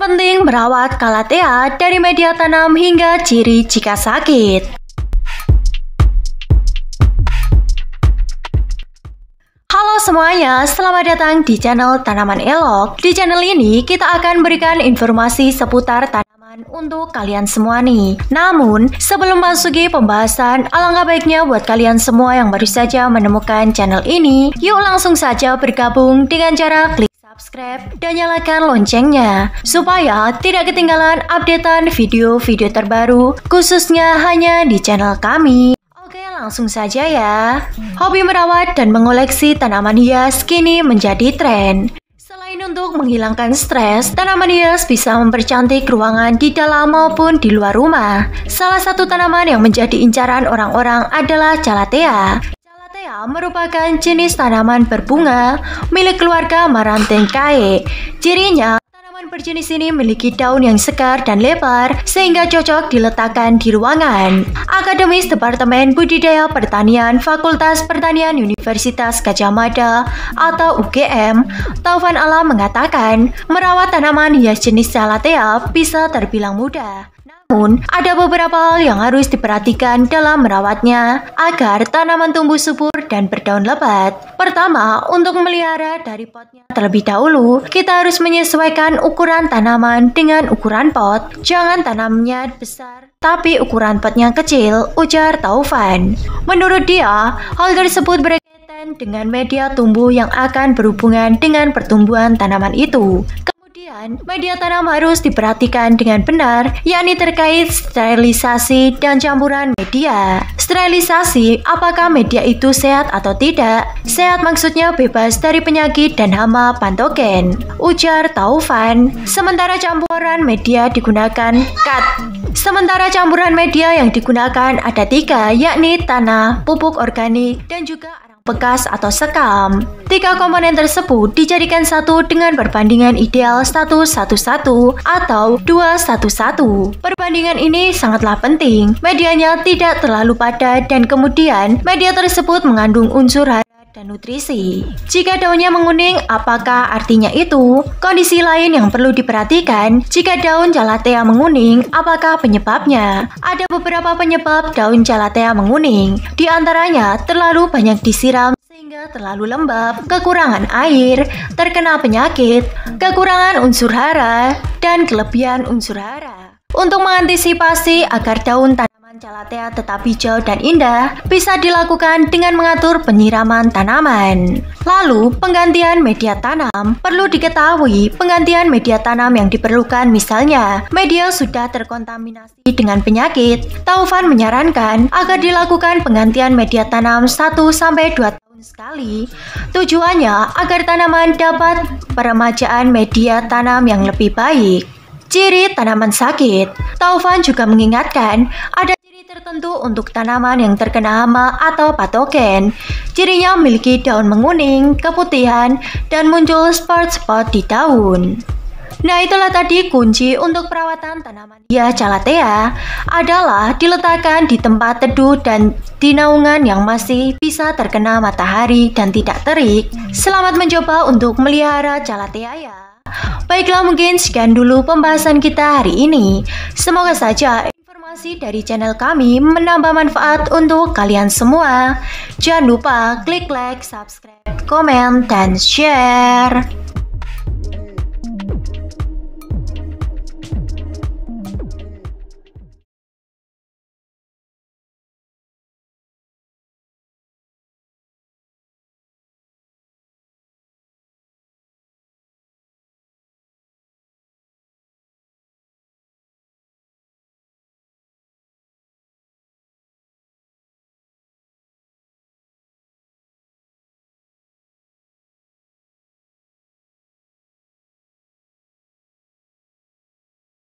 penting merawat kalatea dari media tanam hingga ciri jika sakit. Halo semuanya, selamat datang di channel Tanaman Elok. Di channel ini kita akan berikan informasi seputar tanaman untuk kalian semua nih. Namun, sebelum masuki pembahasan, alangkah baiknya buat kalian semua yang baru saja menemukan channel ini, yuk langsung saja bergabung dengan cara klik subscribe dan nyalakan loncengnya supaya tidak ketinggalan updatean video-video terbaru khususnya hanya di channel kami. Oke langsung saja ya. Hobi merawat dan mengoleksi tanaman hias kini menjadi tren. Selain untuk menghilangkan stres, tanaman hias bisa mempercantik ruangan di dalam maupun di luar rumah. Salah satu tanaman yang menjadi incaran orang-orang adalah calathea. Kaya merupakan jenis tanaman berbunga milik keluarga Marantengkae. Cirinya, tanaman berjenis ini memiliki daun yang segar dan lebar sehingga cocok diletakkan di ruangan. Akademis Departemen Budidaya Pertanian Fakultas Pertanian Universitas Gajah Mada atau UGM, Taufan Alam mengatakan, merawat tanaman hias jenis Salatea bisa terbilang mudah. Namun, ada beberapa hal yang harus diperhatikan dalam merawatnya agar tanaman tumbuh subur dan berdaun lebat. Pertama, untuk melihara dari potnya terlebih dahulu, kita harus menyesuaikan ukuran tanaman dengan ukuran pot. Jangan tanamnya besar tapi ukuran potnya kecil, ujar Taufan. Menurut dia, hal tersebut berkaitan dengan media tumbuh yang akan berhubungan dengan pertumbuhan tanaman itu. Kemudian, media tanam harus diperhatikan dengan benar, yakni terkait sterilisasi dan campuran media. Sterilisasi, apakah media itu sehat atau tidak? Sehat maksudnya bebas dari penyakit dan hama pantogen, ujar Taufan. Sementara campuran media digunakan cut. Sementara campuran media yang digunakan ada tiga, yakni tanah, pupuk organik, dan juga bekas atau sekam. Tiga komponen tersebut dijadikan satu dengan perbandingan ideal satu satu satu atau dua satu satu. Perbandingan ini sangatlah penting. Medianya tidak terlalu padat dan kemudian media tersebut mengandung unsur dan nutrisi. Jika daunnya menguning, apakah artinya itu? Kondisi lain yang perlu diperhatikan, jika daun jalatea menguning, apakah penyebabnya? Ada beberapa penyebab daun jalatea menguning, di antaranya terlalu banyak disiram sehingga terlalu lembab, kekurangan air, terkena penyakit, kekurangan unsur hara, dan kelebihan unsur hara. Untuk mengantisipasi agar daun Tanaman calathea tetap hijau dan indah bisa dilakukan dengan mengatur penyiraman tanaman. Lalu, penggantian media tanam perlu diketahui penggantian media tanam yang diperlukan misalnya media sudah terkontaminasi dengan penyakit. Taufan menyarankan agar dilakukan penggantian media tanam 1 sampai 2 tahun sekali. Tujuannya agar tanaman dapat peremajaan media tanam yang lebih baik ciri tanaman sakit. Taufan juga mengingatkan ada tertentu untuk tanaman yang terkena hama atau patogen. Cirinya memiliki daun menguning, keputihan, dan muncul spot-spot di daun. Nah itulah tadi kunci untuk perawatan tanaman ya calatea adalah diletakkan di tempat teduh dan di naungan yang masih bisa terkena matahari dan tidak terik. Selamat mencoba untuk melihara calatea ya. Baiklah mungkin sekian dulu pembahasan kita hari ini. Semoga saja Informasi dari channel kami menambah manfaat untuk kalian semua. Jangan lupa klik like, subscribe, komen, dan share.